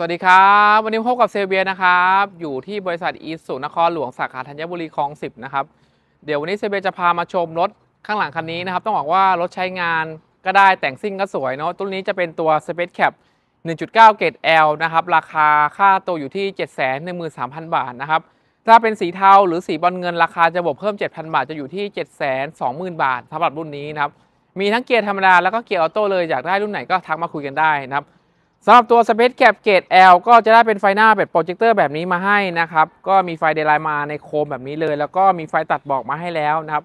สวัสดีครับ วันนี้พบกับเซเบียนะครับ อยู่ที่บริษัทอีสุนครหลวงสาขาธัญบุรีคลองสิบนะครับ เดี๋ยววันนี้เซเบียจะพามาชมรถข้างหลังคันนี้นะครับ ต้องบอกว่ารถใช้งานก็ได้แต่งซิ่งก็สวยเนาะตัวนี้จะเป็นตัว Space Cap 1.9เกรด L นะครับ ราคาค่าตัวอยู่ที่713,000 บาทนะครับ ถ้าเป็นสีเทาหรือสีบอลเงินราคาจะบวกเพิ่ม 7,000 บาทจะอยู่ที่720,000 บาทสำหรับรุ่นนี้นะครับมีทั้งเกียร์ธรรมดาแล้วก็เกียร์ออโต้เลยอยากได้รุ่นไหนก็ทักมาคุยกันได้นะครับสำหรับตัว Space Cap เกแอ L ก็จะได้เป็นไฟหน้าแบบโปรเจคเตอร์แบบนี้มาให้นะครับ ก็มีไฟเดลายมาในโคมแบบนี้เลย แล้วก็มีไฟตัดบอกมาให้แล้วนะครับ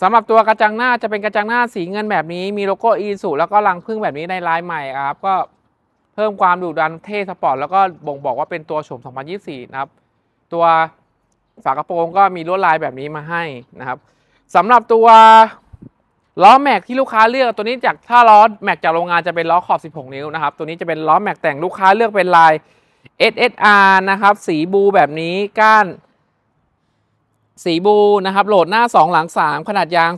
สำหรับตัวกระจังหน้าจะเป็นกระจังหน้าสีเงินแบบนี้ มีโลโก้อีสุแล้วก็รังพึ่งแบบนี้ในลายใหม่ครับ ก็เพิ่มความดุดันเท่สปอร์ต แล้วก็บ่งบอกว่าเป็นตัวโฉม 2024 นะครับตัวฝากระโปรงก็มีลวดลายแบบนี้มาให้นะครับสำหรับตัวล้อแม็กที่ลูกค้าเลือกตัวนี้จากถ้าล้อแม็กจากโรงงานจะเป็นล้อขอบ16 นิ้วนะครับตัวนี้จะเป็นล้อแม็กแต่งลูกค้าเลือกเป็นลาย SSR นะครับ สีบูแบบนี้ก้านสีบูนะครับ โหลดหน้า 2 หลัง3ขนาดยาง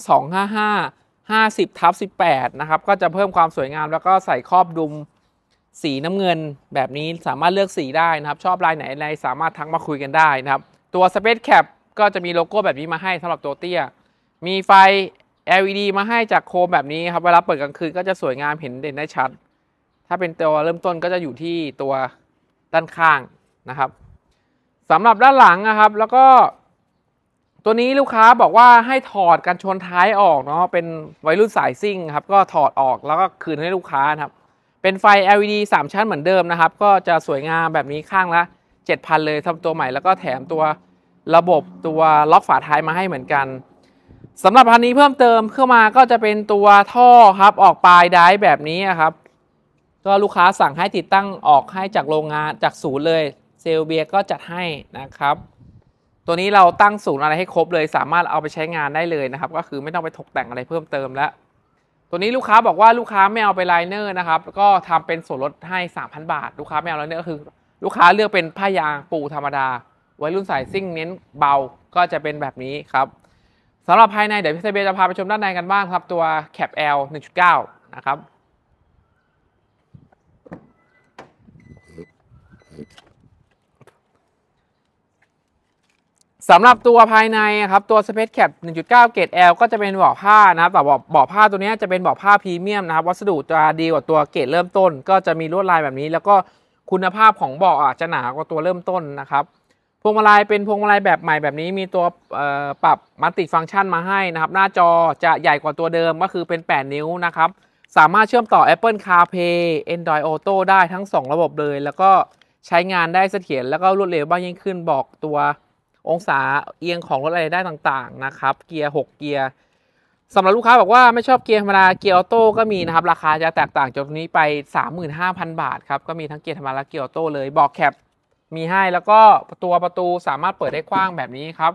255 50ทับ18นะครับก็จะเพิ่มความสวยงาม แล้วก็ใส่ครอบดุมสีน้ำเงินแบบนี้สามารถเลือกสีได้นะครับ ชอบลายไหนในสามารถทักมาคุยกันได้นะครับ ตัว Space Cap ก็จะมีโลโก้แบบนี้มาให้สำหรับตัวเตี้ยมีไฟ LED มาให้จากโคมแบบนี้ครับเวลาเปิดกลางคืนก็จะสวยงามเห็นเด่นได้ชัด ถ้าเป็นตัวเริ่มต้นก็จะอยู่ที่ตัวด้านข้างนะครับสำหรับด้านหลังนะครับ แล้วก็ ตัวนี้ลูกค้าบอกว่าให้ถอดกันชนท้ายออกเนาะเป็นวัยรุ่นสายซิ่งครับก็ถอดออกแล้วก็คืนให้ลูกค้าครับ เป็นไฟ LED 3 ชั้นเหมือนเดิมนะครับ ก็จะสวยงามแบบนี้ข้างละ 7,000 เลยทำตัวใหม่ แล้วก็แถมตัวระบบตัวล็อกฝาท้ายมาให้เหมือนกันสำหรับพันนี้เพิ่มเติมเข้ามาก็จะเป็นตัวท่อครับออกปลายได้แบบนี้ครับ ก็ลูกค้าสั่งให้ติดตั้งออกให้จากโรงงานจากศูนย์เลยเซลเบียก็จัดให้นะครับ ตัวนี้เราตั้งศูนย์อะไรให้ครบเลยสามารถเอาไปใช้งานได้เลยนะครับ ก็คือไม่ต้องไปตกแต่งอะไรเพิ่มเติมแล้วตัวนี้ลูกค้าบอกว่าลูกค้าไม่เอาไปไลเนอร์นะครับก็ทำเป็นส่วนลดให้ 3,000 บาท ลูกค้าไม่เอาไลเนอร์ก็คือ ลูกค้าเลือกเป็นผ้ายางปูธรรมดา ไว้รุ่นสายซิ่งเน้นเบา ก็จะเป็นแบบนี้ครับสำหรับภายใน เดี๋ยวพี่เซเบจะพาไปชมด้านในกันบ้างครับ ตัว Cap L 1.9 นะครับสำหรับตัวภายในครับตัว Space Cap 1.9 เกรด L ก็จะเป็นเบาะผ้านะครับแต่เบาะผ้าตัวนี้จะเป็นเบาะผ้าพรีเมียมนะครับ วัสดุจะดีกว่าตัวเกรดเริ่มต้นก็จะมีลวดลายแบบนี้ แล้วก็คุณภาพของเบาะจะหนากว่าตัวเริ่มต้นนะครับพวงมาลัยเป็นพวงมาลัยแบบใหม่แบบนี้มีตัวปรับมัลติฟังก์ชันมาให้นะครับ หน้าจอจะใหญ่กว่าตัวเดิมก็คือเป็น 8 นิ้วนะครับ สามารถเชื่อมต่อ Apple CarPlay Android Auto ได้ทั้ง 2 ระบบเลย แล้วก็ใช้งานได้เสถียรแล้วก็รวดเร็วมากยิ่งขึ้นบอกตัวองศาเอียงของรถอะไรได้ต่างๆนะครับ เกียร์ 6 เกียร์สำหรับลูกค้าบอกว่าไม่ชอบเกียร์ธรรมดาเกียร์ออโต้ก็มีนะครับราคาจะแตกต่างจากนี้ไป 35,000 บาทครับก็มีทั้งเกียร์ธรรมดาและเกียร์ออโต้เลยบอกแคปมีให้แล้วก็ตัวประตูสามารถเปิดได้กว้างแบบนี้ครับ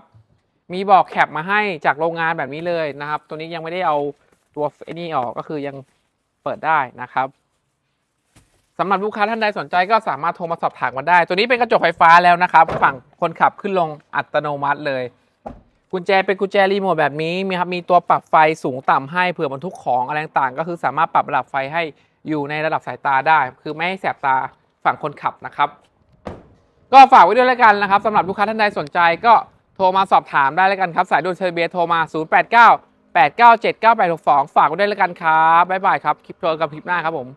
มีบอกแคปมาให้จากโรงงานแบบนี้เลยนะครับ ตัวนี้ยังไม่ได้เอาตัวไอ้นี่ออกก็คือยังเปิดได้นะครับสำหรับลูกค้าท่านใดสนใจก็สามารถโทรมาสอบถามกันได้ ตัวนี้เป็นกระจกไฟฟ้าแล้วนะครับ ฝั่งคนขับขึ้นลงอัตโนมัติเลยกุญแจเป็นกุญแจรีโมทแบบนี้มีครับมีตัวปรับไฟสูงต่ำให้เผื่อบรรทุกของอะไรต่างก็คือสามารถปรับระดับไฟให้อยู่ในระดับสายตาได้ คือไม่ให้แสบตาฝั่งคนขับนะครับก็ฝากไว้ด้วยแล้วกันนะครับสำหรับลูกค้าท่านใดสนใจก็โทรมาสอบถามได้แล้วกันครับ สายด่วนเชเบียโทรมา 089 897 9862 ฝากไว้ด้วยแล้วกันครับ บ๊ายบายครับ คลิปโทรกับคลิปหน้าครับผม